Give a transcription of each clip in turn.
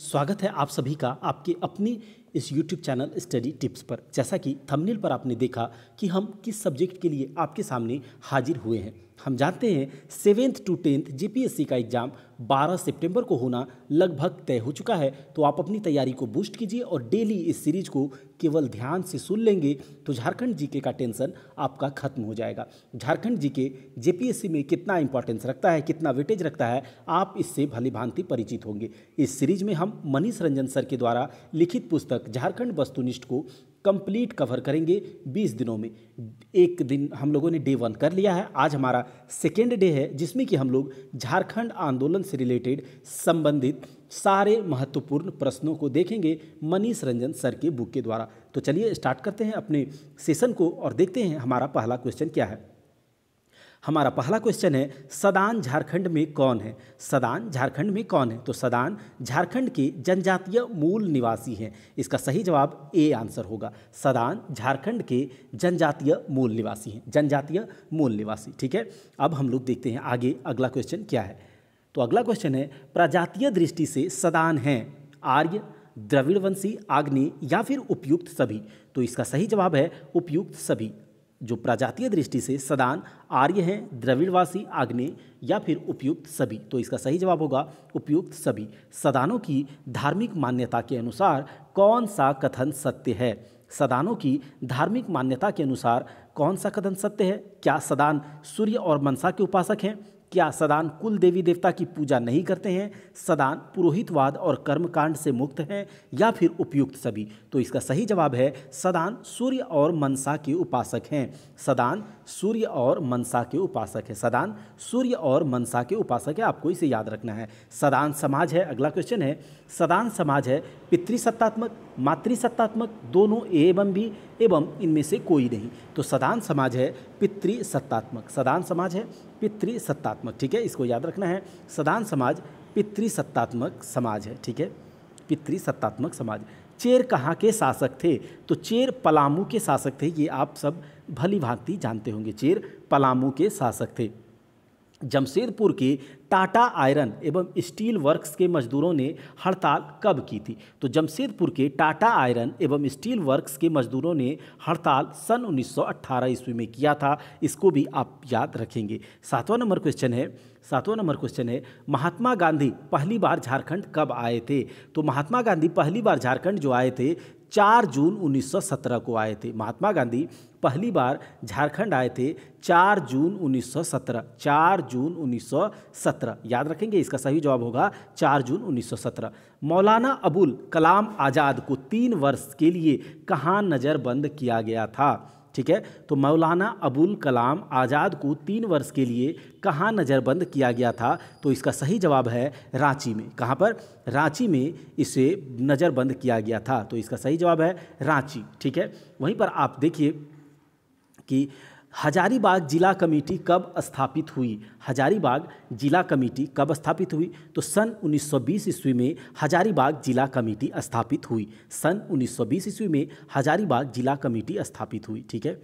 स्वागत है आप सभी का आपके अपने इस YouTube चैनल स्टडी टिप्स पर जैसा कि थंबनेल पर आपने देखा कि हम किस सब्जेक्ट के लिए आपके सामने हाजिर हुए हैं हम जानते हैं सेवेंथ टू टेंथ जीपीएससी का एग्ज़ाम 12 सितंबर को होना लगभग तय हो चुका है तो आप अपनी तैयारी को बूस्ट कीजिए और डेली इस सीरीज को केवल ध्यान से सुन लेंगे तो झारखंड जीके का टेंशन आपका खत्म हो जाएगा झारखंड जीके जेपीएससी में कितना इंपॉर्टेंस रखता है कितना वेटेज रखता है आप इससे भलीभांति परिचित होंगे इस सीरीज में हम मनीष रंजन सर के द्वारा लिखित पुस्तक झारखंड वस्तुनिष्ठ को कंप्लीट कवर करेंगे 20 दिनों में एक दिन हम लोगों ने डे वन कर लिया है आज हमारा सेकेंड डे है जिसमें कि हम लोग झारखंड आंदोलन से रिलेटेड संबंधित सारे महत्वपूर्ण प्रश्नों को देखेंगे मनीष रंजन सर के बुक के द्वारा तो चलिए स्टार्ट करते हैं अपने सेशन को और देखते हैं हमारा पहला क्वेश्चन क्या है हमारा पहला क्वेश्चन है सदान झारखंड में कौन है सदान झारखंड में कौन है तो सदान झारखंड के जनजातीय मूल निवासी हैं इसका सही जवाब ए आंसर होगा सदान झारखंड के जनजातीय मूल निवासी हैं जनजातीय मूल निवासी ठीक है अब हम लोग देखते हैं आगे अगला क्वेश्चन क्या है तो अगला क्वेश्चन है प्रजातीय दृष्टि से सदान हैं आर्य द्रविड़वंशी आग्नि या फिर उपयुक्त सभी तो इसका सही जवाब है उपयुक्त सभी जो प्रजातीय दृष्टि से सदान आर्य हैं द्रविड़वासी आग्ने या फिर उपयुक्त सभी तो इसका सही जवाब होगा उपयुक्त सभी सदानों की धार्मिक मान्यता के अनुसार कौन सा कथन सत्य है सदानों की धार्मिक मान्यता के अनुसार कौन सा कथन सत्य है क्या सदान सूर्य और मनसा के उपासक हैं क्या सदान कुल देवी देवता की पूजा नहीं करते हैं सदान पुरोहितवाद और कर्मकांड से मुक्त हैं या फिर उपयुक्त सभी तो इसका सही जवाब है सदान सूर्य और मनसा के उपासक हैं सदान सूर्य और मनसा के उपासक है सदान सूर्य और मनसा के उपासक है आपको इसे याद रखना है सदान समाज है अगला क्वेश्चन है सदान समाज है पितृसत्तात्मक मातृसत्तात्मक दोनों एवं भी एवं इनमें से कोई नहीं तो सदान समाज है पितृसत्तात्मक सदान समाज है पितृसत्तात्मक ठीक है इसको याद रखना है सदान समाज पितृसत्तात्मक समाज है ठीक है पितृसत्तात्मक समाज चेर कहाँ के शासक थे तो चेर पलामू के शासक थे ये आप सब भली भांति जानते होंगे चेर पलामू के शासक थे जमशेदपुर के टाटा आयरन एवं स्टील वर्क्स के मजदूरों ने हड़ताल कब की थी तो जमशेदपुर के टाटा आयरन एवं स्टील वर्क्स के मजदूरों ने हड़ताल सन 1918 ईस्वी में किया था इसको भी आप याद रखेंगे सातवां नंबर क्वेश्चन है सातवां नंबर क्वेश्चन है महात्मा गांधी पहली बार झारखंड कब आए थे तो महात्मा गांधी पहली बार झारखंड जो आए थे चार जून 1917 को आए थे महात्मा गांधी पहली बार झारखंड आए थे 4 जून 1917 4 जून 1917 याद रखेंगे इसका सही जवाब होगा 4 जून 1917 मौलाना अबुल कलाम आज़ाद को तीन वर्ष के लिए कहाँ नज़रबंद किया गया था ठीक है तो मौलाना अबुल कलाम आज़ाद को तीन वर्ष के लिए कहाँ नज़रबंद किया गया था तो इसका सही जवाब है रांची में कहाँ पर रांची में इसे नज़रबंद किया गया था तो इसका सही जवाब है रांची ठीक है वहीं पर आप देखिए कि हजारीबाग जिला कमेटी कब स्थापित हुई हजारीबाग जिला कमेटी कब स्थापित हुई तो सन 1920 ईस्वी में हजारीबाग जिला कमेटी स्थापित हुई सन 1920 ईस्वी में हजारीबाग जिला कमेटी स्थापित हुई ठीक है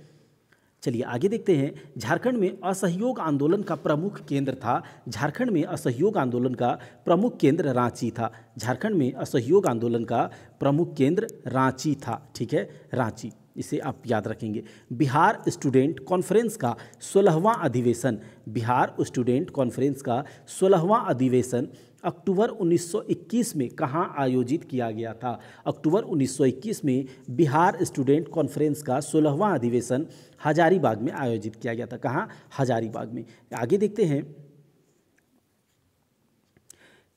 चलिए आगे देखते हैं झारखंड में असहयोग आंदोलन का प्रमुख केंद्र था झारखंड में असहयोग आंदोलन का प्रमुख केंद्र रांची था झारखंड में असहयोग आंदोलन का प्रमुख केंद्र रांची था ठीक है रांची इसे आप याद रखेंगे बिहार स्टूडेंट कॉन्फ्रेंस का सोलहवां अधिवेशन बिहार स्टूडेंट कॉन्फ्रेंस का सोलहवां अधिवेशन अक्टूबर 1921 में कहाँ आयोजित किया गया था अक्टूबर 1921 में बिहार स्टूडेंट कॉन्फ्रेंस का सोलहवां अधिवेशन हजारीबाग में आयोजित किया गया था कहाँ हजारीबाग में आगे देखते हैं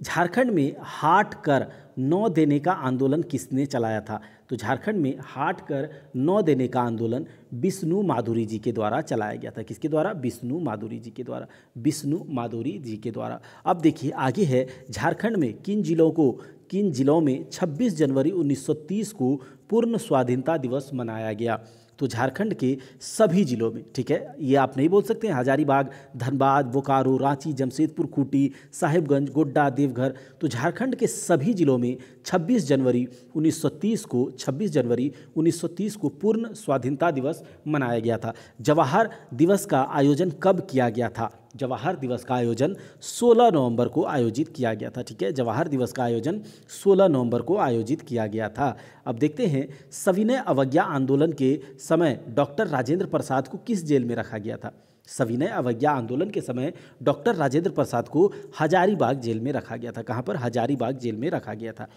झारखंड में हाट कर नौ देने का आंदोलन किसने चलाया था तो झारखंड में हाट कर नौ देने का आंदोलन विष्णु माधुरी जी के द्वारा चलाया गया था किसके द्वारा विष्णु माधुरी जी के द्वारा विष्णु माधुरी जी के द्वारा अब देखिए आगे है झारखंड में किन जिलों को किन जिलों में 26 जनवरी 1930 को पूर्ण स्वाधीनता दिवस मनाया गया तो झारखंड के सभी ज़िलों में ठीक है ये आप नहीं बोल सकते हैं हजारीबाग धनबाद बोकारो रांची जमशेदपुर खूटी साहिबगंज गोड्डा देवघर तो झारखंड के सभी ज़िलों में 26 जनवरी 1930 को 26 जनवरी 1930 को पूर्ण स्वाधीनता दिवस मनाया गया था जवाहर दिवस का आयोजन कब किया गया था जवाहर दिवस का आयोजन 16 नवंबर को आयोजित किया गया था ठीक है जवाहर दिवस का आयोजन 16 नवंबर को आयोजित किया गया था अब देखते हैं सविनय अवज्ञा आंदोलन के समय डॉक्टर राजेंद्र प्रसाद को किस जेल में रखा गया था सविनय अवज्ञा आंदोलन के समय डॉक्टर राजेंद्र प्रसाद को हजारीबाग जेल में रखा गया था कहाँ पर हजारीबाग जेल में रखा गया था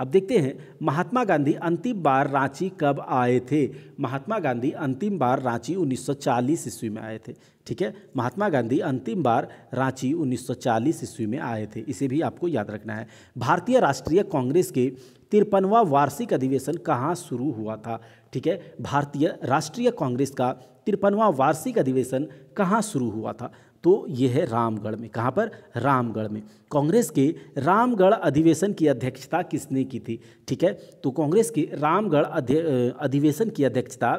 अब देखते हैं महात्मा गांधी अंतिम बार रांची कब आए थे महात्मा गांधी अंतिम बार रांची 1940 ईस्वी में आए थे ठीक है महात्मा गांधी अंतिम बार रांची 1940 ईस्वी में आए थे इसे भी आपको याद रखना है भारतीय राष्ट्रीय कांग्रेस के तिरपनवा वार्षिक अधिवेशन कहाँ शुरू हुआ था ठीक है भारतीय राष्ट्रीय कांग्रेस का तिरपनवा वार्षिक अधिवेशन कहाँ शुरू हुआ था तो ये है रामगढ़ में कहाँ पर रामगढ़ में कांग्रेस के रामगढ़ अधिवेशन की अध्यक्षता किसने की थी ठीक है तो कांग्रेस के रामगढ़ अधिवेशन की अध्यक्षता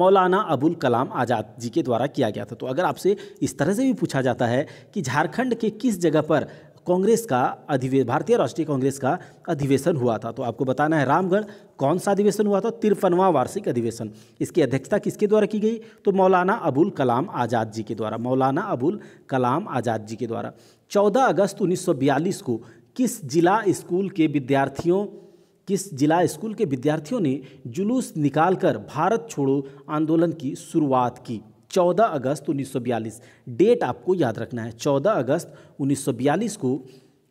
मौलाना अबुल कलाम आज़ाद जी के द्वारा किया गया था तो अगर आपसे इस तरह से भी पूछा जाता है कि झारखंड के किस जगह पर कांग्रेस का अधिवेश भारतीय राष्ट्रीय कांग्रेस का अधिवेशन हुआ था तो आपको बताना है रामगढ़ कौन सा अधिवेशन हुआ था तिरपनवा वार्षिक अधिवेशन इसकी अध्यक्षता किसके द्वारा की गई तो मौलाना अबुल कलाम आज़ाद जी के द्वारा मौलाना अबुल कलाम आज़ाद जी के द्वारा 14 अगस्त 1942 को किस जिला स्कूल के विद्यार्थियों किस जिला स्कूल के विद्यार्थियों ने जुलूस निकालकर भारत छोड़ो आंदोलन की शुरुआत की 14 अगस्त 1942 डेट आपको याद रखना है 14 अगस्त 1942 को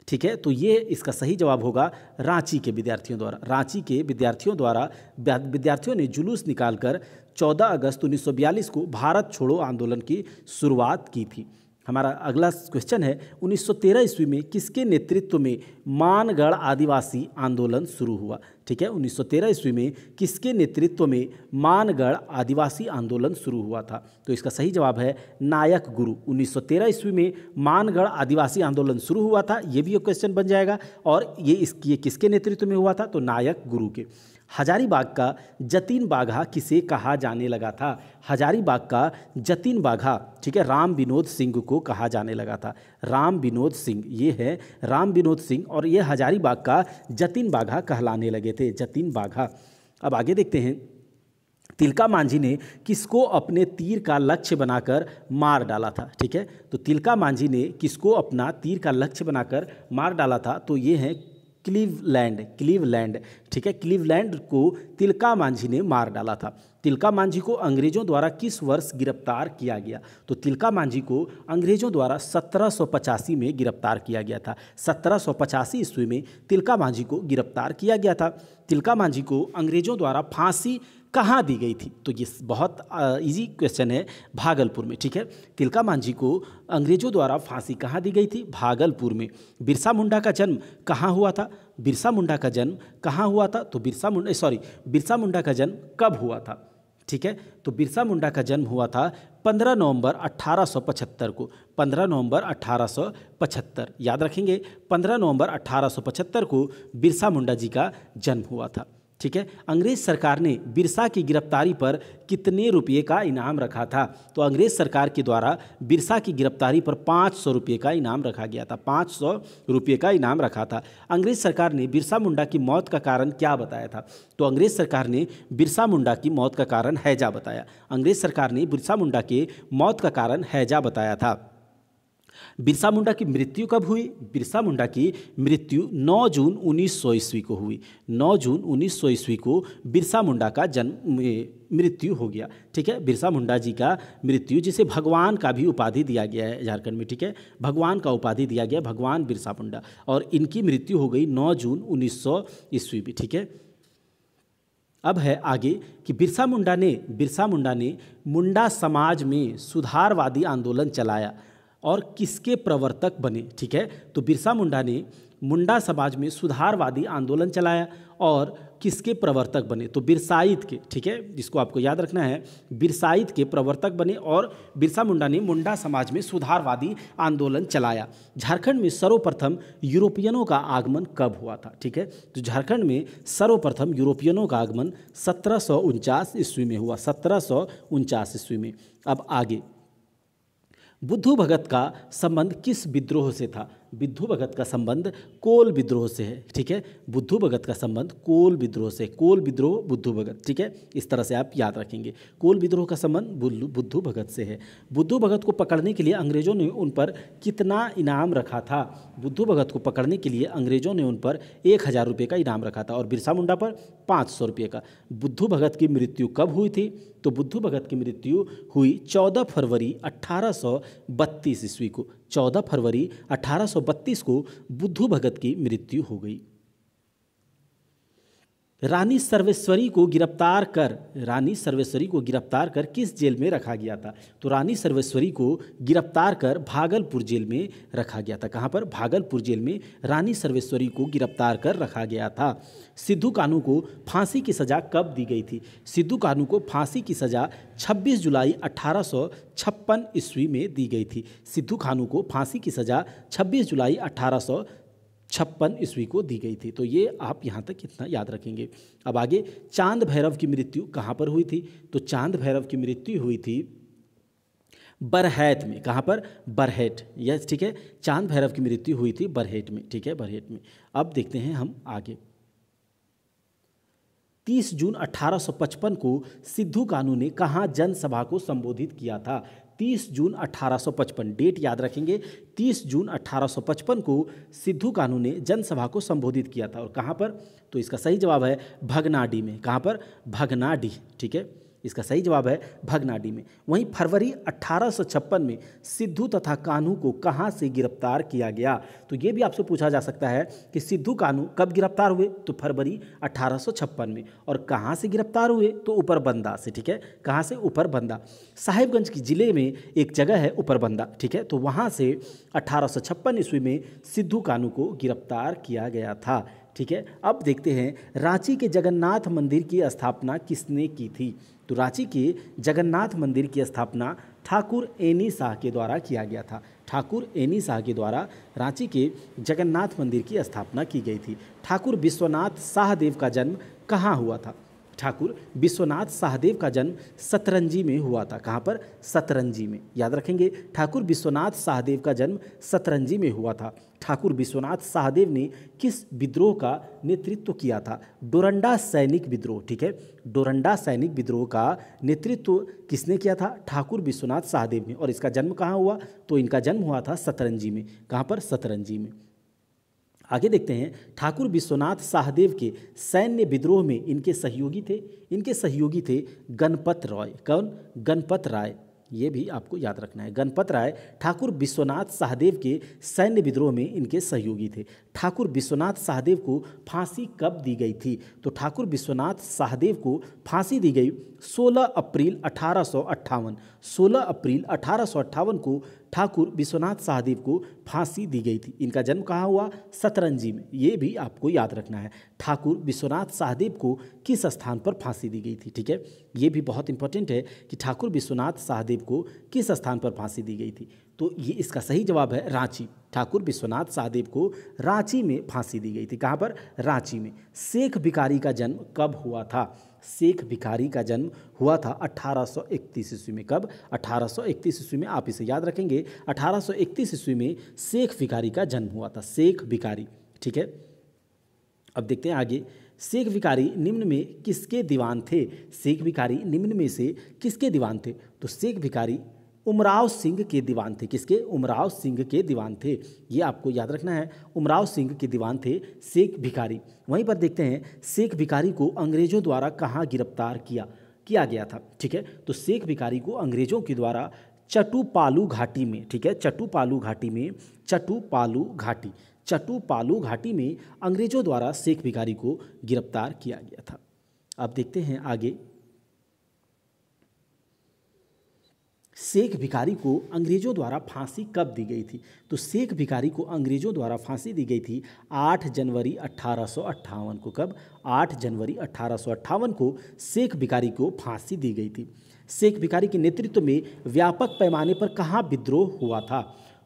ठीक है तो ये इसका सही जवाब होगा रांची के विद्यार्थियों द्वारा रांची के विद्यार्थियों द्वारा विद्यार्थियों ने जुलूस निकालकर 14 अगस्त 1942 को भारत छोड़ो आंदोलन की शुरुआत की थी हमारा अगला क्वेश्चन है 1913 ईस्वी में किसके नेतृत्व में मानगढ़ आदिवासी आंदोलन शुरू हुआ ठीक है 1913 ईस्वी में किसके नेतृत्व में मानगढ़ आदिवासी आंदोलन शुरू हुआ था तो इसका सही जवाब है नायक गुरु 1913 ईस्वी में मानगढ़ आदिवासी आंदोलन शुरू हुआ था ये भी एक क्वेश्चन बन जाएगा और ये इसकी ये किसके नेतृत्व में हुआ था तो नायक गुरु के हजारीबाग का जतीन बाघा किसे कहा जाने लगा था हजारीबाग का जतीन बाघा ठीक है राम विनोद सिंह को कहा जाने लगा था राम विनोद सिंह ये है राम विनोद सिंह और ये हजारीबाग का जतीन बाघा कहलाने लगे थे जतीन बाघा अब आगे देखते हैं तिलका मांझी ने किसको अपने तीर का लक्ष्य बनाकर मार डाला था ठीक है तो तिलका मांझी ने किसको अपना तीर का लक्ष्य बनाकर मार डाला था तो ये है क्लीवलैंड क्लीवलैंड ठीक है क्लीवलैंड को तिलका मांझी ने मार डाला था तिलका मांझी को अंग्रेजों द्वारा किस वर्ष गिरफ्तार किया गया तो तिलका मांझी को अंग्रेजों द्वारा सत्रह में गिरफ्तार किया गया था सत्रह ईस्वी में तिलका मांझी को गिरफ्तार किया गया था तिलका मांझी को अंग्रेजों द्वारा फांसी कहाँ दी गई थी तो ये बहुत इजी क्वेश्चन है भागलपुर में ठीक है तिलका मांझी को अंग्रेजों द्वारा फांसी कहाँ दी गई थी भागलपुर में बिरसा मुंडा का जन्म कहाँ हुआ था बिरसा मुंडा का जन्म कहाँ हुआ था तो बिरसा मुंडा सॉरी बिरसा मुंडा का जन्म कब हुआ था ठीक है तो बिरसा मुंडा का जन्म हुआ था 15 नवंबर 1875 को 15 नवंबर 1875 याद रखेंगे 15 नवंबर 1875 को बिरसा मुंडा जी का जन्म हुआ था ठीक है अंग्रेज सरकार ने बिरसा की गिरफ्तारी पर कितने रुपये का इनाम रखा था तो अंग्रेज सरकार के द्वारा बिरसा की गिरफ्तारी पर पाँच सौ रुपये का इनाम रखा गया था पाँच सौ रुपये का इनाम रखा था अंग्रेज सरकार ने बिरसा मुंडा की मौत का कारण क्या बताया था तो अंग्रेज सरकार ने बिरसा मुंडा की मौत का कारण हैजा बताया अंग्रेज सरकार ने बिरसा मुंडा के मौत का कारण हैजा बताया था बिरसा मुंडा की मृत्यु कब हुई बिरसा मुंडा की मृत्यु 9 जून उन्नीस सौ ईस्वी को हुई 9 जून उन्नीस सौ ईस्वी को बिरसा मुंडा का जन्म मृत्यु हो गया ठीक है बिरसा मुंडा जी का मृत्यु जिसे भगवान का भी उपाधि दिया गया है झारखंड में ठीक है भगवान का उपाधि दिया गया भगवान बिरसा मुंडा और इनकी मृत्यु हो गई 9 जून उन्नीस सौ ईस्वी में ठीक है अब है आगे कि बिरसा मुंडा ने बिरसा मुंडा ने मुंडा समाज में सुधारवादी आंदोलन चलाया और किसके प्रवर्तक बने ठीक है तो बिरसा मुंडा ने मुंडा समाज में सुधारवादी आंदोलन चलाया और किसके प्रवर्तक बने तो बिरसाइत के ठीक है जिसको आपको याद रखना है बिरसाइत के प्रवर्तक बने और बिरसा मुंडा ने मुंडा समाज में सुधारवादी आंदोलन चलाया झारखंड में सर्वप्रथम यूरोपियनों का आगमन कब हुआ था ठीक है तो झारखंड में सर्वप्रथम यूरोपियनों का आगमन सत्रह ईस्वी में हुआ सत्रह ईस्वी में अब आगे बुद्धू भगत का संबंध किस विद्रोह से था विद्धु भगत का संबंध कोल विद्रोह से है ठीक है बुद्धू भगत का संबंध कोल विद्रोह से कोल विद्रोह बुद्धू भगत ठीक है इस तरह से आप याद रखेंगे कोल विद्रोह का संबंध बुद्धू भगत से है बुद्धू भगत को पकड़ने के लिए अंग्रेजों ने उन पर कितना इनाम रखा था बुद्धू भगत को पकड़ने के लिए अंग्रेजों ने उन पर एक हज़ार रुपये का इनाम रखा था और बिरसा मुंडा पर पाँच सौ रुपये का बुद्धू भगत की मृत्यु कब हुई थी तो बुद्धू भगत की मृत्यु हुई चौदह फरवरी अट्ठारह ईस्वी को 14 फरवरी 1832 को बुद्धू भगत की मृत्यु हो गई रानी सर्वेश्वरी को गिरफ्तार कर रानी सर्वेश्वरी को गिरफ्तार कर किस जेल में रखा गया था तो रानी सर्वेश्वरी को गिरफ्तार कर भागलपुर जेल में रखा गया था कहाँ पर भागलपुर जेल में रानी सर्वेश्वरी को गिरफ्तार कर रखा गया था सिद्धू कानू को फांसी की सज़ा कब दी गई थी सिद्धू कानू को फांसी की सज़ा 26 जुलाई अठारह ईस्वी में दी गई थी सिद्धू कानू को फांसी की सज़ा 26 जुलाई अठारह छप्पन ईस्वी को दी गई थी तो ये आप यहाँ तक इतना याद रखेंगे अब आगे चांद भैरव की मृत्यु कहाँ पर हुई थी तो चांद भैरव की मृत्यु हुई थी बरहैत में कहाँ पर बरहेट यस ठीक है चांद भैरव की मृत्यु हुई थी बरहेट में ठीक है बरहेट में अब देखते हैं हम आगे 30 जून 1855 को सिद्धू कानू ने कहाँ जनसभा को संबोधित किया था 30 जून 1855 डेट याद रखेंगे 30 जून 1855 को सिद्धू कानू ने जनसभा को संबोधित किया था और कहाँ पर तो इसका सही जवाब है भगनाडी में कहाँ पर भगनाडी ठीक है इसका सही जवाब है भगनाडी में वहीं फरवरी अट्ठारह में सिद्धू तथा कानू को कहाँ से गिरफ्तार किया गया तो ये भी आपसे पूछा जा सकता है कि सिद्धू कानू कब गिरफ्तार हुए तो फरवरी अट्ठारह में और कहाँ से गिरफ्तार हुए तो ऊपरबंदा से ठीक है कहाँ से ऊपरबंदा साहिबगंज की ज़िले में एक जगह है ऊपरबंदा ठीक है तो वहाँ से अट्ठारह ईस्वी में सिद्धू कानू को गिरफ्तार किया गया था ठीक है अब देखते हैं रांची के जगन्नाथ मंदिर की स्थापना किसने की थी तो रांची के जगन्नाथ मंदिर की स्थापना ठाकुर एनी शाह के द्वारा किया गया था ठाकुर एनी शाह के द्वारा रांची के जगन्नाथ मंदिर की स्थापना की गई थी ठाकुर विश्वनाथ शाहदेव का जन्म कहाँ हुआ था ठाकुर विश्वनाथ सहदेव का जन्म सतरंजी में हुआ था कहाँ पर सतरंजी में याद रखेंगे ठाकुर विश्वनाथ सहदेव का जन्म सतरंजी में हुआ था ठाकुर विश्वनाथ सहदेव ने किस विद्रोह का नेतृत्व किया था डोरंडा सैनिक विद्रोह ठीक है डोरंडा सैनिक विद्रोह का नेतृत्व किसने किया था ठाकुर विश्वनाथ सहदेव ने और इसका जन्म कहाँ हुआ तो इनका जन्म हुआ था सतरंजी में कहाँ पर सतरंजी में आगे देखते हैं ठाकुर विश्वनाथ साहदेव के सैन्य विद्रोह में इनके सहयोगी थे इनके सहयोगी थे गणपत रॉय कौन गणपत राय ये भी आपको याद रखना है गणपत राय ठाकुर विश्वनाथ साहदेव के सैन्य विद्रोह में इनके सहयोगी थे ठाकुर विश्वनाथ साहदेव को फांसी कब दी गई थी तो ठाकुर विश्वनाथ साहदेव को फांसी दी गई 16 अप्रैल अठारह 16 अप्रैल अठारह को ठाकुर विश्वनाथ सहदेव को फांसी दी गई थी इनका जन्म कहाँ हुआ सतरंजी में ये भी आपको याद रखना है ठाकुर विश्वनाथ सहदेव को किस स्थान पर फांसी दी गई थी ठीक है ये भी बहुत इंपॉर्टेंट है कि ठाकुर विश्वनाथ सहदेव को किस स्थान पर फांसी दी गई थी तो ये इसका सही जवाब है रांची ठाकुर विश्वनाथ सहदेव को रांची में फांसी दी गई थी कहाँ पर रांची में शेख भिकारी का जन्म कब हुआ था शेख भिखारी का जन्म हुआ था 1831 ईस्वी में कब 1831 ईस्वी में आप इसे याद रखेंगे 1831 ईस्वी में शेख भिखारी का जन्म हुआ था शेख भिखारी ठीक है अब देखते हैं आगे शेख भिखारी निम्न में किसके दीवान थे शेख भिखारी निम्न में से किसके दीवान थे तो शेख भिखारी उमराव सिंह के दीवान थे किसके उमराव सिंह के दीवान थे ये आपको याद रखना है उमराव सिंह के दीवान थे शेख भिखारी वहीं पर देखते हैं शेख भिखारी को अंग्रेज़ों द्वारा कहाँ गिरफ्तार किया किया गया था ठीक है तो शेख भिखारी को अंग्रेज़ों के द्वारा चटुपालू घाटी में ठीक है चटुपालू घाटी में चटुपालू घाटी चटुपालू घाटी में अंग्रेज़ों द्वारा शेख भिखारी को गिरफ्तार किया गया था अब देखते हैं आगे शेख भिखारी को अंग्रेजों द्वारा फांसी कब दी गई थी तो शेख भिखारी को अंग्रेजों द्वारा फांसी दी गई थी 8 जनवरी अट्ठारह को कब 8 जनवरी अट्ठारह को शेख भिखारी को फांसी दी गई थी शेख भिखारी के नेतृत्व में व्यापक पैमाने पर कहाँ विद्रोह हुआ था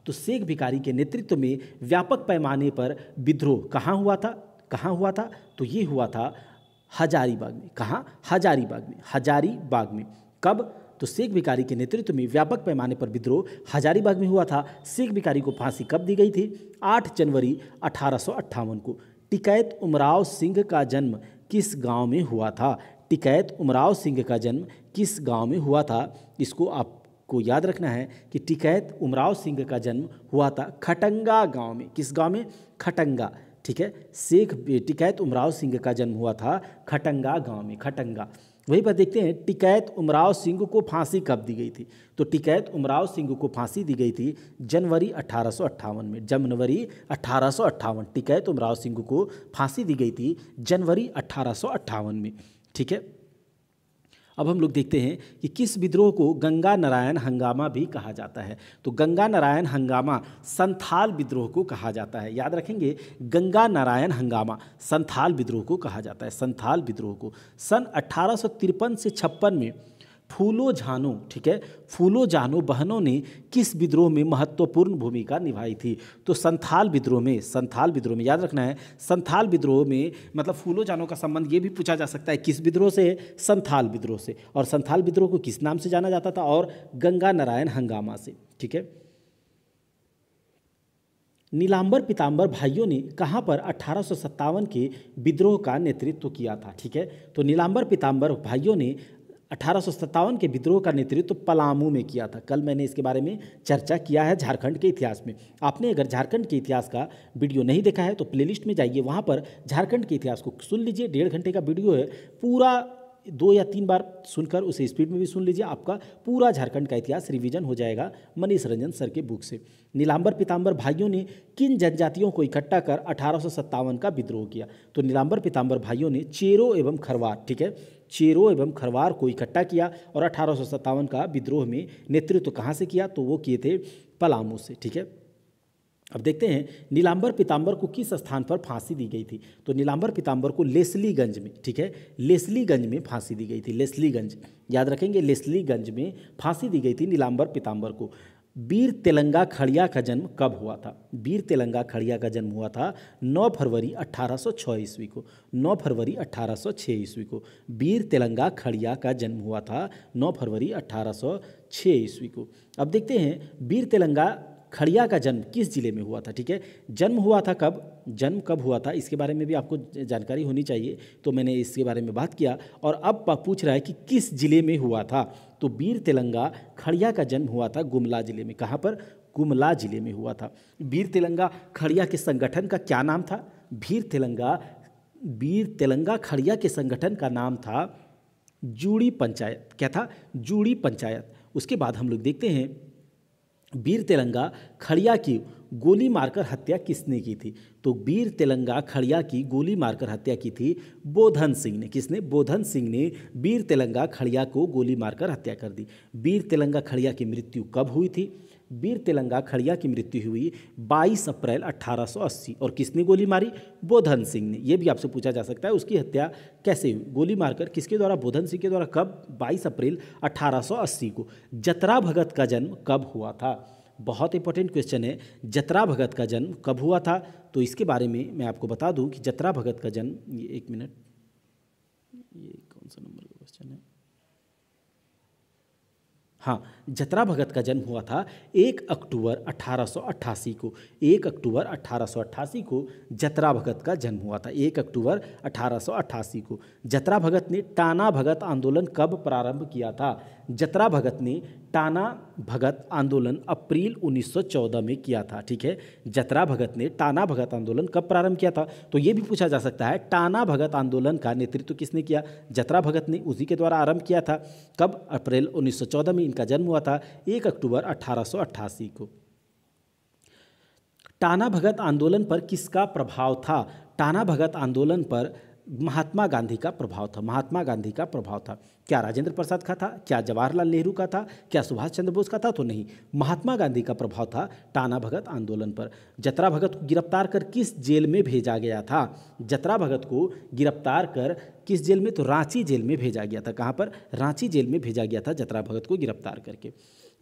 तो शेख भिखारी के नेतृत्व में व्यापक पैमाने पर विद्रोह कहाँ हुआ था कहाँ हुआ था तो ये हुआ था हजारीबाग में कहाँ हजारीबाग में हजारीबाग में कब तो शेख भिकारी के नेतृत्व में व्यापक पैमाने पर विद्रोह हजारीबाग में हुआ था शेख भिकारी को फांसी कब दी गई थी 8 जनवरी अठारह को टिकैत उमराव सिंह का जन्म किस गांव में हुआ था टिकैत उमराव सिंह का जन्म किस गांव में हुआ था इसको आपको याद रखना है कि टिकैत उमराव सिंह का जन्म हुआ था खटंगा गांव में किस गांव में खटंगा ठीक है शेख टिकैत उमराव सिंह का जन्म हुआ था खटंगा गांव में खटंगा वहीं पर देखते हैं टिकैत उमराव सिंह को फांसी कब दी गई थी तो टिकैत उमराव सिंह को फांसी दी गई थी जनवरी अठारह में जनवरी अठारह टिकैत उमराव सिंह को फांसी दी गई थी जनवरी अठारह में ठीक है अब हम लोग देखते हैं कि किस विद्रोह को गंगा नारायण हंगामा भी कहा जाता है तो गंगा नारायण हंगामा संथाल विद्रोह को कहा जाता है याद रखेंगे गंगा नारायण हंगामा संथाल विद्रोह को कहा जाता है संथाल विद्रोह को सन अट्ठारह से छप्पन में फूलो झानो ठीक है फूलो जानो बहनों ने किस विद्रोह में महत्वपूर्ण भूमिका निभाई थी तो संथाल विद्रोह में संथाल विद्रोह में याद रखना है संथाल विद्रोह में मतलब फूलो जानो का संबंध ये भी पूछा जा सकता है किस विद्रोह से है संथाल विद्रोह से और संथाल विद्रोह को किस नाम से जाना जाता था और गंगा नारायण हंगामा से ठीक है नीलांबर पीताम्बर भाइयों ने कहाँ पर अठारह के विद्रोह का नेतृत्व किया था ठीक है तो नीलांबर पीताम्बर भाइयों ने अठारह के विद्रोह का नेतृत्व तो पलामू में किया था कल मैंने इसके बारे में चर्चा किया है झारखंड के इतिहास में आपने अगर झारखंड के इतिहास का वीडियो नहीं देखा है तो प्लेलिस्ट में जाइए वहाँ पर झारखंड के इतिहास को सुन लीजिए डेढ़ घंटे का वीडियो है पूरा दो या तीन बार सुनकर उसे स्पीड में भी सुन लीजिए आपका पूरा झारखंड का इतिहास रिवीजन हो जाएगा मनीष रंजन सर के बुक से नीलांबर पीताम्बर भाइयों ने किन जनजातियों को इकट्ठा कर अठारह का विद्रोह किया तो नीलांबर पीताम्बर भाइयों ने चेरो एवं खरवार ठीक है चेरो एवं खरवार को इकट्ठा किया और अठारह का विद्रोह में नेतृत्व कहाँ से किया तो वो किए थे पलामू से ठीक है अब देखते हैं नीलांबर पीताम्बर को किस स्थान पर फांसी दी गई थी तो नीलांबर पीताम्बर को लेसलीगंज में ठीक है लेसलीगंज में फांसी दी गई थी लेसलीगंज याद रखेंगे लेसलीगंज में फांसी दी गई थी नीलांबर पीताम्बर को वीर तेलंगा खड़िया का जन्म कब हुआ था वीर तेलंगा खड़िया का जन्म हुआ था 9 फरवरी 1806 ईस्वी को 9 फरवरी 1806 ईस्वी को वीर तेलंगा खड़िया का जन्म हुआ था 9 फरवरी 1806 ईस्वी को अब देखते हैं वीर तेलंगा खड़िया का जन्म किस जिले में हुआ था ठीक है जन्म हुआ था कब जन्म कब हुआ था इसके बारे में भी आपको जानकारी होनी चाहिए तो मैंने इसके बारे में बात किया और अब पूछ रहा है कि किस जिले में हुआ था तो वीर तेलंगा खड़िया का जन्म हुआ था गुमला जिले में कहाँ पर गुमला जिले में हुआ था वीर तेलंगा खड़िया के संगठन का क्या नाम था वीर तेलंगा वीर तेलंगा खड़िया के संगठन का नाम था जूड़ी पंचायत क्या था जूड़ी पंचायत उसके बाद हम लोग देखते हैं वीर तेलंगा खड़िया की गोली मारकर हत्या किसने की थी तो वीर तेलंगा खड़िया की गोली मारकर हत्या की थी बोधन सिंह ने किसने बोधन सिंह ने वीर तेलंगा खड़िया को गोली मारकर हत्या कर दी वीर तेलंगा खड़िया की मृत्यु कब हुई थी वीर तेलंगा खड़िया की मृत्यु हुई 22 अप्रैल 1880 और किसने गोली मारी बोधन सिंह ने यह भी आपसे पूछा जा सकता है उसकी हत्या कैसे हुई गोली मारकर किसके द्वारा बोधन सिंह के द्वारा कब 22 अप्रैल 1880 को जतरा भगत का जन्म कब हुआ था बहुत इंपॉर्टेंट क्वेश्चन है जतरा भगत का जन्म कब हुआ था तो इसके बारे में मैं आपको बता दूं कि जतरा भगत का जन्म ये एक मिनट ये कौन सा नंबर का क्वेश्चन है हाँ जतरा भगत का जन्म हुआ था एक अक्टूबर अठारह को एक अक्टूबर अठारह को जतरा भगत का जन्म हुआ था एक अक्टूबर अठारह को जतरा भगत ने टाना भगत आंदोलन कब प्रारंभ किया था जतरा भगत ने टाना भगत आंदोलन अप्रैल 1914 में किया था ठीक है जतरा भगत ने टाना भगत आंदोलन कब प्रारंभ किया था तो ये भी पूछा जा सकता है टाना भगत आंदोलन का नेतृत्व किसने किया जतरा भगत ने उसी के द्वारा आरंभ किया था कब अप्रैल 1914 में इनका जन्म हुआ था एक अक्टूबर अठारह को टाना भगत आंदोलन पर किसका प्रभाव था टाना भगत आंदोलन पर महात्मा गांधी का प्रभाव था महात्मा गांधी का प्रभाव था क्या राजेंद्र प्रसाद का था क्या जवाहरलाल नेहरू का था क्या सुभाष चंद्र बोस का था तो नहीं महात्मा गांधी का प्रभाव था टाना भगत आंदोलन पर जतरा भगत को गिरफ्तार कर किस जेल में भेजा गया था जतरा भगत को गिरफ्तार कर किस जेल में तो रांची जेल में भेजा गया था कहाँ पर रांची जेल में भेजा गया था जतरा भगत को गिरफ्तार करके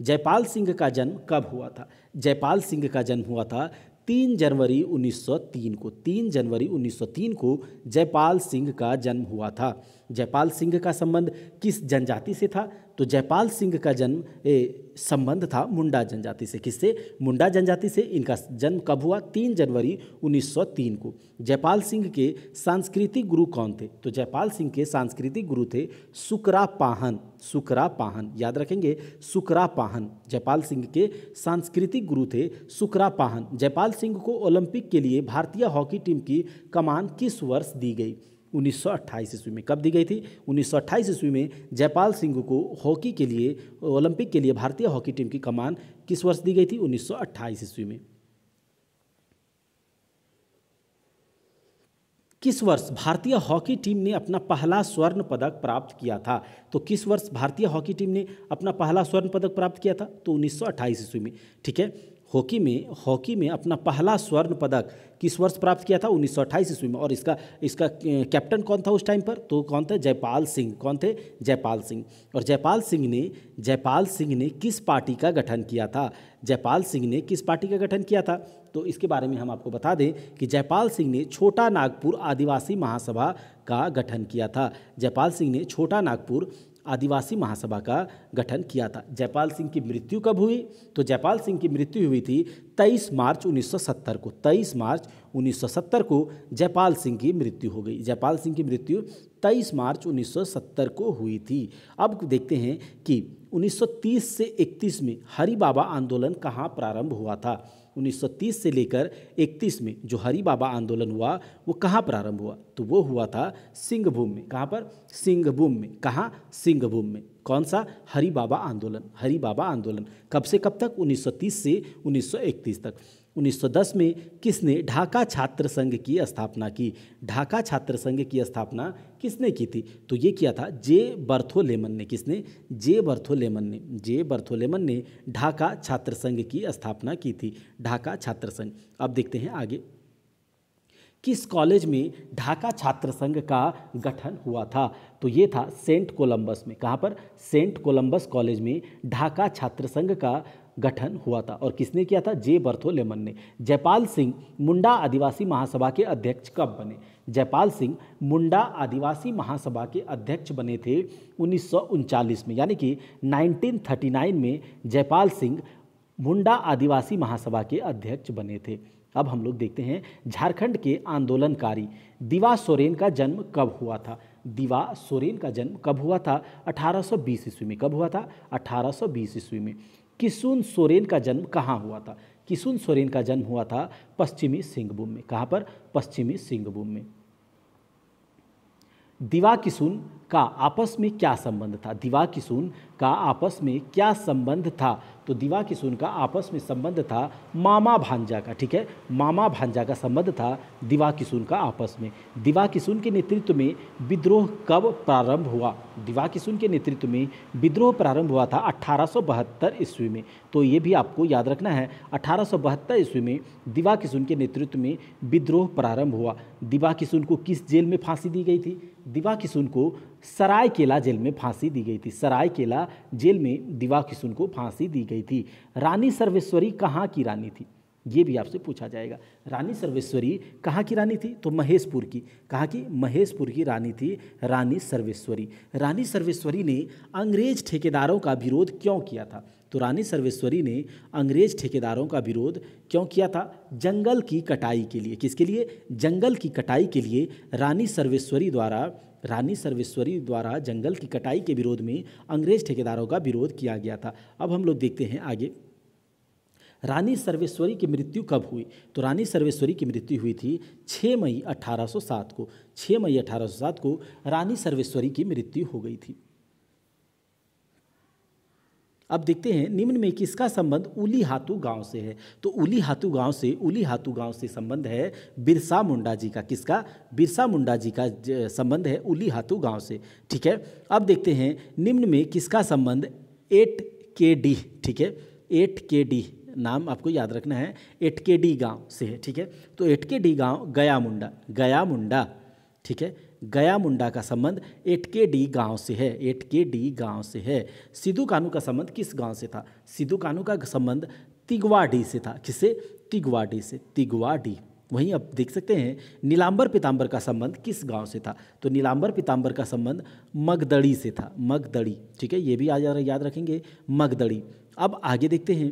जयपाल सिंह का जन्म कब हुआ था जयपाल सिंह का जन्म हुआ था तीन जनवरी 1903 को तीन जनवरी 1903 को जयपाल सिंह का जन्म हुआ था जयपाल सिंह का संबंध किस जनजाति से था तो जयपाल सिंह का जन्म ए, संबंध था मुंडा जनजाति से किससे मुंडा जनजाति से इनका जन्म कब हुआ तीन जनवरी 1903 को जयपाल सिंह के सांस्कृतिक गुरु कौन थे तो जयपाल सिंह के सांस्कृतिक गुरु थे सुकरा पाहन सुकरा पाहन याद रखेंगे सुकरा पाहन जयपाल सिंह के सांस्कृतिक गुरु थे सुकरा पाहन जयपाल सिंह को ओलंपिक के लिए भारतीय हॉकी टीम की कमान किस वर्ष दी गई उन्नीस ईस्वी में कब दी गई थी उन्नीस ईस्वी में जयपाल सिंह को हॉकी के लिए ओलंपिक के लिए भारतीय हॉकी टीम की कमान किस वर्ष दी गई थी उन्नीस ईस्वी में किस वर्ष भारतीय हॉकी टीम ने अपना पहला स्वर्ण पदक प्राप्त किया था तो किस वर्ष भारतीय हॉकी टीम ने अपना पहला स्वर्ण पदक प्राप्त किया था तो उन्नीस ईस्वी में ठीक है हॉकी में हॉकी में अपना पहला स्वर्ण पदक किस वर्ष प्राप्त किया था उन्नीस ईस्वी में और इसका इसका कैप्टन कौन था उस टाइम पर तो कौन था जयपाल सिंह कौन थे जयपाल सिंह और जयपाल सिंह ने जयपाल सिंह ने किस पार्टी का गठन किया था जयपाल सिंह ने किस पार्टी का गठन किया था तो इसके बारे में हम आपको बता दें कि जयपाल सिंह ने छोटा नागपुर आदिवासी महासभा का गठन किया था जयपाल सिंह ने छोटा नागपुर आदिवासी महासभा का गठन किया था जयपाल सिंह की मृत्यु कब हुई तो जयपाल सिंह की मृत्यु हुई थी 23 मार्च 1970 को 23 मार्च 1970 को जयपाल सिंह की मृत्यु हो गई जयपाल सिंह की मृत्यु 23 मार्च 1970 को हुई थी अब देखते हैं कि 1930 से 31 में हरी बाबा आंदोलन कहाँ प्रारंभ हुआ था 1930 से लेकर 31 में जो हरी बाबा आंदोलन हुआ वो कहाँ प्रारंभ हुआ तो वो हुआ था सिंहभूम में कहाँ पर सिंहभूम में कहाँ सिंहभूम में कौन सा हरी बाबा आंदोलन हरी बाबा आंदोलन कब से कब तक 1930 से 1931 तक 1910 में किसने ढाका छात्र संघ की स्थापना की ढाका छात्र संघ की स्थापना किसने की थी तो ये किया था जे बर्थो लेमन ने किसने जे बर्थो लेमन ने जे बर्थो लेमन ने ढाका छात्र संघ की स्थापना की थी ढाका छात्र संघ अब देखते हैं आगे किस कॉलेज में ढाका छात्र संघ का गठन हुआ था तो ये था सेंट कोलंबस में कहाँ पर सेंट कोलंबस कॉलेज में ढाका छात्र संघ का गठन हुआ था और किसने किया था जे बर्थो लेमन ने जयपाल सिंह मुंडा आदिवासी महासभा के अध्यक्ष कब बने जयपाल सिंह मुंडा आदिवासी महासभा के अध्यक्ष बने थे उन्नीस में यानी कि 1939 में जयपाल सिंह मुंडा आदिवासी महासभा के अध्यक्ष बने थे अब हम लोग देखते हैं झारखंड के आंदोलनकारी दिवा सोरेन का जन्म कब हुआ था दिवा सोरेन का जन्म कब हुआ था 1820 ईस्वी में कब हुआ था 1820 ईस्वी में किसुन सोरेन का जन्म कहाँ हुआ था किशुन सोरेन का जन्म हुआ था पश्चिमी सिंहभूम में कहाँ पर पश्चिमी सिंहभूम में दिवा किशुन का आपस में क्या संबंध था दिवा किशुन का आपस में क्या संबंध था तो दिवा किशुन का आपस में संबंध था मामा भांजा का ठीक है मामा भांजा का संबंध था दिवा किशुन का आपस में दिवा किशुन के नेतृत्व में विद्रोह कब प्रारंभ हुआ दिवा किशुन के नेतृत्व में विद्रोह प्रारंभ हुआ था अठारह ईस्वी में तो ये भी आपको याद रखना है अठारह ईस्वी में दिवा किशुन के नेतृत्व में विद्रोह प्रारंभ हुआ दिवा किशुन को किस जेल में फांसी दी गई थी दिवा किसुन को सराय केला जेल में फांसी दी गई थी सराय केला जेल में दिवा किसुन को फांसी दी गई थी रानी सर्वेश्वरी कहाँ की रानी थी ये भी आपसे पूछा जाएगा रानी सर्वेश्वरी कहाँ की रानी थी तो महेशपुर की कहाँ की महेशपुर की रानी थी रानी सर्वेश्वरी रानी सर्वेश्वरी ने अंग्रेज ठेकेदारों का विरोध क्यों किया था तो रानी सर्वेश्वरी ने अंग्रेज ठेकेदारों का विरोध क्यों किया था जंगल की कटाई के लिए किसके लिए जंगल की कटाई के लिए रानी सर्वेश्वरी द्वारा रानी सर्वेश्वरी द्वारा जंगल की कटाई के विरोध में अंग्रेज ठेकेदारों का विरोध किया गया था अब हम लोग देखते हैं आगे रानी सर्वेश्वरी की मृत्यु कब हुई तो रानी सर्वेश्वरी की मृत्यु हुई थी 6 मई 1807 को 6 मई 1807 को रानी सर्वेश्वरी की मृत्यु हो गई थी अब देखते हैं निम्न में किसका संबंध उली हाथू गांव से है तो उली हाथू गांव से उली हाथू गांव से संबंध है बिरसा मुंडा जी का किसका बिरसा मुंडा जी का संबंध है उली हाथू गांव से ठीक है अब देखते हैं निम्न में किसका संबंध एट के डी ठीक है एट के डी नाम आपको याद रखना है एट के डी गाँव से है ठीक है तो एट के डी गाँव गया मुंडा गया मुंडा ठीक है गया मुंडा का संबंध एटके डी गांव से है डी गांव से है सिद्धू कानू का संबंध किस गांव से था सिद्धू कानू का संबंध तिगवाडी से था किसे डी से तिगवा डी वहीं आप देख सकते हैं नीलांबर पिताम्बर का संबंध किस गांव से था तो नीलांबर पिताम्बर का संबंध मगदड़ी से था मगदड़ी ठीक है ये भी आज याद रखेंगे मगदड़ी अब आगे देखते हैं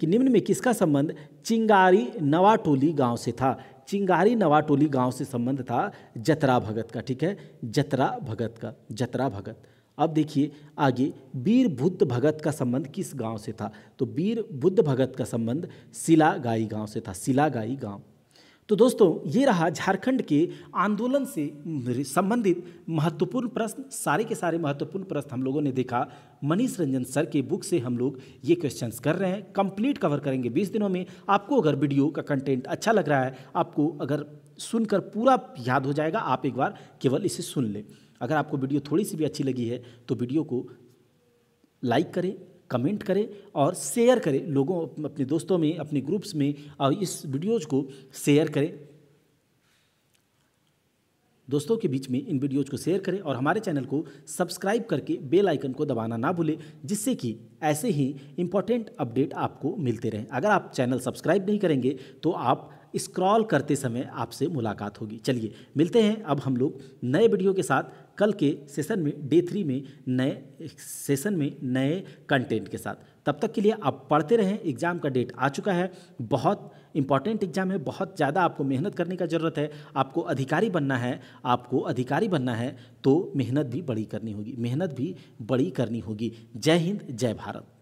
कि निम्न में किसका संबंध चिंगारी नवाटोली गांव से था चिंगारी नवाटोली गांव से संबंध था जतरा भगत का ठीक है जतरा भगत का जतरा भगत अब देखिए आगे वीर बुद्ध भगत का संबंध किस गांव से था तो वीर बुद्ध भगत का संबंध सिलागाई गांव से था सिलागाई गांव तो दोस्तों ये रहा झारखंड के आंदोलन से संबंधित महत्वपूर्ण प्रश्न सारे के सारे महत्वपूर्ण प्रश्न हम लोगों ने देखा मनीष रंजन सर के बुक से हम लोग ये क्वेश्चंस कर रहे हैं कंप्लीट कवर करेंगे 20 दिनों में आपको अगर वीडियो का कंटेंट अच्छा लग रहा है आपको अगर सुनकर पूरा याद हो जाएगा आप एक बार केवल इसे सुन लें अगर आपको वीडियो थोड़ी सी भी अच्छी लगी है तो वीडियो को लाइक करें कमेंट करें और शेयर करें लोगों अपने दोस्तों में अपने ग्रुप्स में और इस वीडियोज़ को शेयर करें दोस्तों के बीच में इन वीडियोज़ को शेयर करें और हमारे चैनल को सब्सक्राइब करके बेल आइकन को दबाना ना भूलें जिससे कि ऐसे ही इम्पॉर्टेंट अपडेट आपको मिलते रहें अगर आप चैनल सब्सक्राइब नहीं करेंगे तो आप स्क्रॉल करते समय आपसे मुलाकात होगी चलिए मिलते हैं अब हम लोग नए वीडियो के साथ कल के सेशन में डे थ्री में नए सेशन में नए कंटेंट के साथ तब तक के लिए आप पढ़ते रहें एग्ज़ाम का डेट आ चुका है बहुत इंपॉर्टेंट एग्ज़ाम है बहुत ज़्यादा आपको मेहनत करने का ज़रूरत है आपको अधिकारी बनना है आपको अधिकारी बनना है तो मेहनत भी बड़ी करनी होगी मेहनत भी बड़ी करनी होगी जय हिंद जय भारत